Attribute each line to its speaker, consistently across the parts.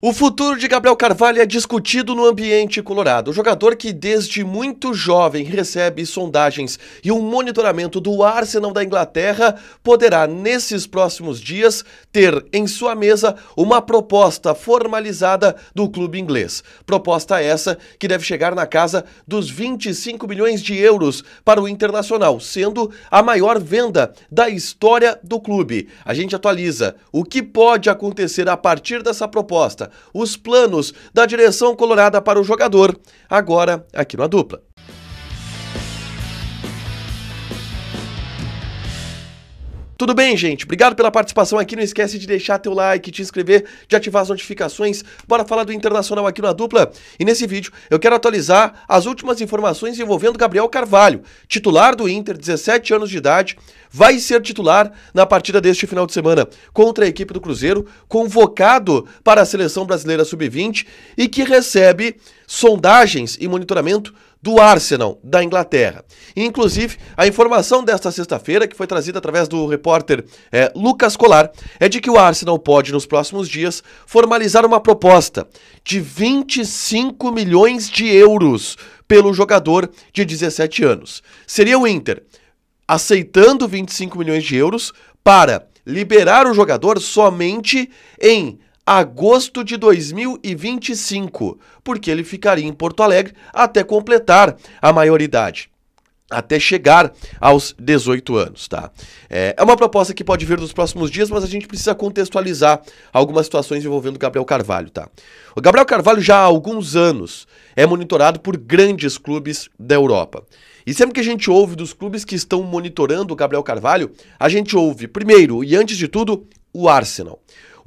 Speaker 1: O futuro de Gabriel Carvalho é discutido no ambiente colorado. O jogador que desde muito jovem recebe sondagens e um monitoramento do Arsenal da Inglaterra poderá, nesses próximos dias, ter em sua mesa uma proposta formalizada do clube inglês. Proposta essa que deve chegar na casa dos 25 milhões de euros para o Internacional, sendo a maior venda da história do clube. A gente atualiza o que pode acontecer a partir dessa proposta os planos da direção colorada para o jogador, agora aqui na dupla. Tudo bem, gente? Obrigado pela participação aqui. Não esquece de deixar teu like, te inscrever, de ativar as notificações. Bora falar do Internacional aqui na dupla. E nesse vídeo eu quero atualizar as últimas informações envolvendo Gabriel Carvalho, titular do Inter, 17 anos de idade, vai ser titular na partida deste final de semana contra a equipe do Cruzeiro, convocado para a seleção brasileira sub-20 e que recebe sondagens e monitoramento do Arsenal da Inglaterra. inclusive, a informação desta sexta-feira, que foi trazida através do repórter é, Lucas Colar, é de que o Arsenal pode, nos próximos dias, formalizar uma proposta de 25 milhões de euros pelo jogador de 17 anos. Seria o Inter aceitando 25 milhões de euros para liberar o jogador somente em agosto de 2025, porque ele ficaria em Porto Alegre até completar a maioridade até chegar aos 18 anos, tá? É, é uma proposta que pode vir nos próximos dias, mas a gente precisa contextualizar algumas situações envolvendo Gabriel Carvalho, tá? O Gabriel Carvalho já há alguns anos é monitorado por grandes clubes da Europa. E sempre que a gente ouve dos clubes que estão monitorando o Gabriel Carvalho, a gente ouve primeiro e antes de tudo o Arsenal.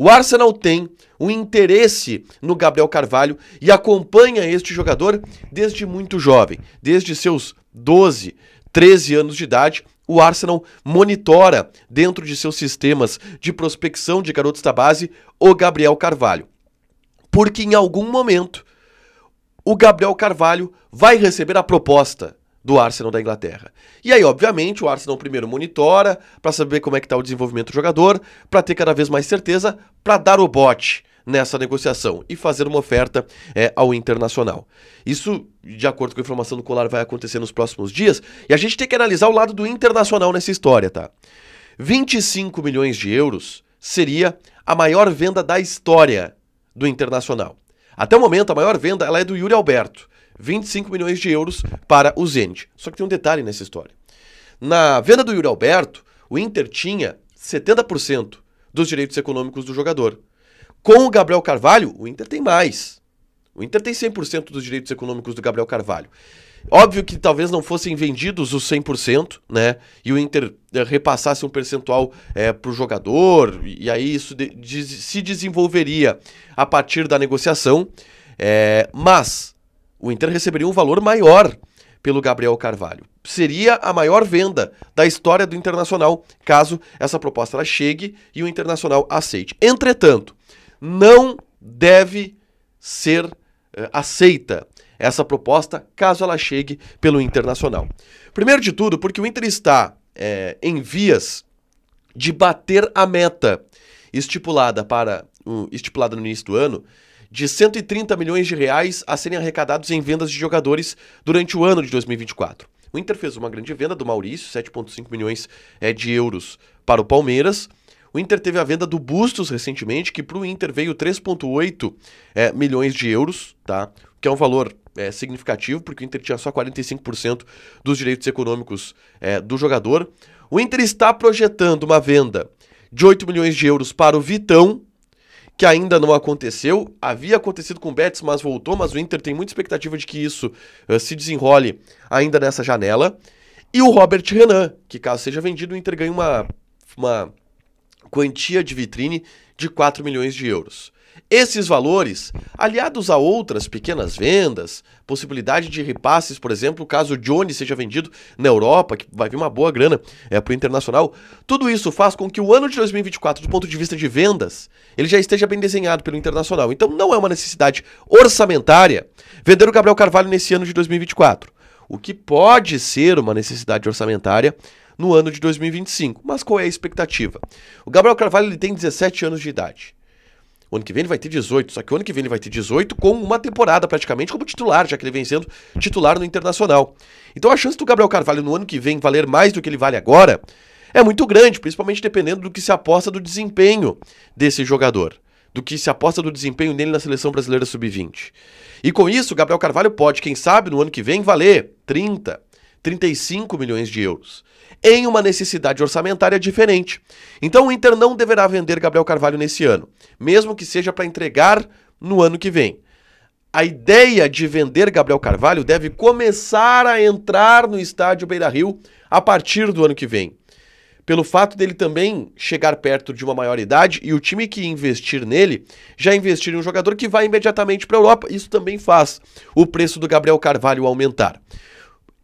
Speaker 1: O Arsenal tem um interesse no Gabriel Carvalho e acompanha este jogador desde muito jovem, desde seus 12, 13 anos de idade. O Arsenal monitora dentro de seus sistemas de prospecção de garotos da base o Gabriel Carvalho. Porque em algum momento o Gabriel Carvalho vai receber a proposta do Arsenal da Inglaterra. E aí, obviamente, o Arsenal primeiro monitora para saber como é que está o desenvolvimento do jogador, para ter cada vez mais certeza, para dar o bote nessa negociação e fazer uma oferta é, ao Internacional. Isso, de acordo com a informação do Colar, vai acontecer nos próximos dias e a gente tem que analisar o lado do Internacional nessa história, tá? 25 milhões de euros seria a maior venda da história do Internacional. Até o momento, a maior venda ela é do Yuri Alberto, 25 milhões de euros para o Zenit. Só que tem um detalhe nessa história. Na venda do Yuri Alberto, o Inter tinha 70% dos direitos econômicos do jogador. Com o Gabriel Carvalho, o Inter tem mais. O Inter tem 100% dos direitos econômicos do Gabriel Carvalho. Óbvio que talvez não fossem vendidos os 100%, né? E o Inter eh, repassasse um percentual é, eh, para o jogador, e aí isso de, de, se desenvolveria a partir da negociação. É, mas o Inter receberia um valor maior pelo Gabriel Carvalho. Seria a maior venda da história do Internacional, caso essa proposta ela chegue e o Internacional aceite. Entretanto, não deve ser eh, aceita essa proposta, caso ela chegue pelo Internacional. Primeiro de tudo, porque o Inter está eh, em vias de bater a meta estipulada para um, estipulada no início do ano de 130 milhões de reais a serem arrecadados em vendas de jogadores durante o ano de 2024. O Inter fez uma grande venda do Maurício, 7,5 milhões é, de euros para o Palmeiras. O Inter teve a venda do Bustos recentemente, que para o Inter veio 3,8 é, milhões de euros, tá? que é um valor é, significativo, porque o Inter tinha só 45% dos direitos econômicos é, do jogador. O Inter está projetando uma venda de 8 milhões de euros para o Vitão, que ainda não aconteceu. Havia acontecido com o Betis, mas voltou, mas o Inter tem muita expectativa de que isso uh, se desenrole ainda nessa janela. E o Robert Renan, que caso seja vendido, o Inter ganha uma, uma quantia de vitrine de 4 milhões de euros. Esses valores, aliados a outras pequenas vendas, possibilidade de repasses, por exemplo, caso o Johnny seja vendido na Europa, que vai vir uma boa grana é, para o internacional, tudo isso faz com que o ano de 2024, do ponto de vista de vendas, ele já esteja bem desenhado pelo internacional. Então não é uma necessidade orçamentária vender o Gabriel Carvalho nesse ano de 2024. O que pode ser uma necessidade orçamentária no ano de 2025. Mas qual é a expectativa? O Gabriel Carvalho ele tem 17 anos de idade. O ano que vem ele vai ter 18, só que o ano que vem ele vai ter 18 com uma temporada praticamente como titular, já que ele vem sendo titular no Internacional. Então a chance do Gabriel Carvalho no ano que vem valer mais do que ele vale agora é muito grande, principalmente dependendo do que se aposta do desempenho desse jogador, do que se aposta do desempenho dele na seleção brasileira sub-20. E com isso, o Gabriel Carvalho pode, quem sabe, no ano que vem valer 30, 35 milhões de euros, em uma necessidade orçamentária diferente. Então o Inter não deverá vender Gabriel Carvalho nesse ano, mesmo que seja para entregar no ano que vem. A ideia de vender Gabriel Carvalho deve começar a entrar no estádio Beira-Rio a partir do ano que vem. Pelo fato dele também chegar perto de uma maior idade e o time que investir nele já investir em um jogador que vai imediatamente para a Europa, isso também faz o preço do Gabriel Carvalho aumentar.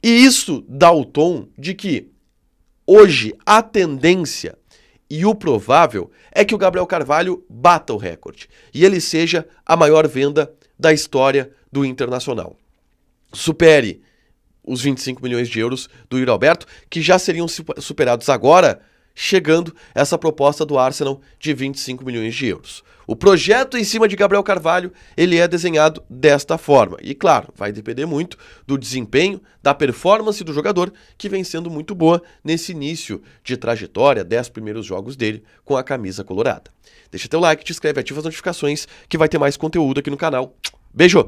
Speaker 1: E isso dá o tom de que hoje a tendência e o provável é que o Gabriel Carvalho bata o recorde e ele seja a maior venda da história do Internacional. Supere os 25 milhões de euros do Iro Alberto, que já seriam superados agora chegando essa proposta do Arsenal de 25 milhões de euros. O projeto em cima de Gabriel Carvalho, ele é desenhado desta forma. E claro, vai depender muito do desempenho, da performance do jogador, que vem sendo muito boa nesse início de trajetória, 10 primeiros jogos dele com a camisa colorada. Deixa teu like, te inscreve, ativa as notificações, que vai ter mais conteúdo aqui no canal. Beijo!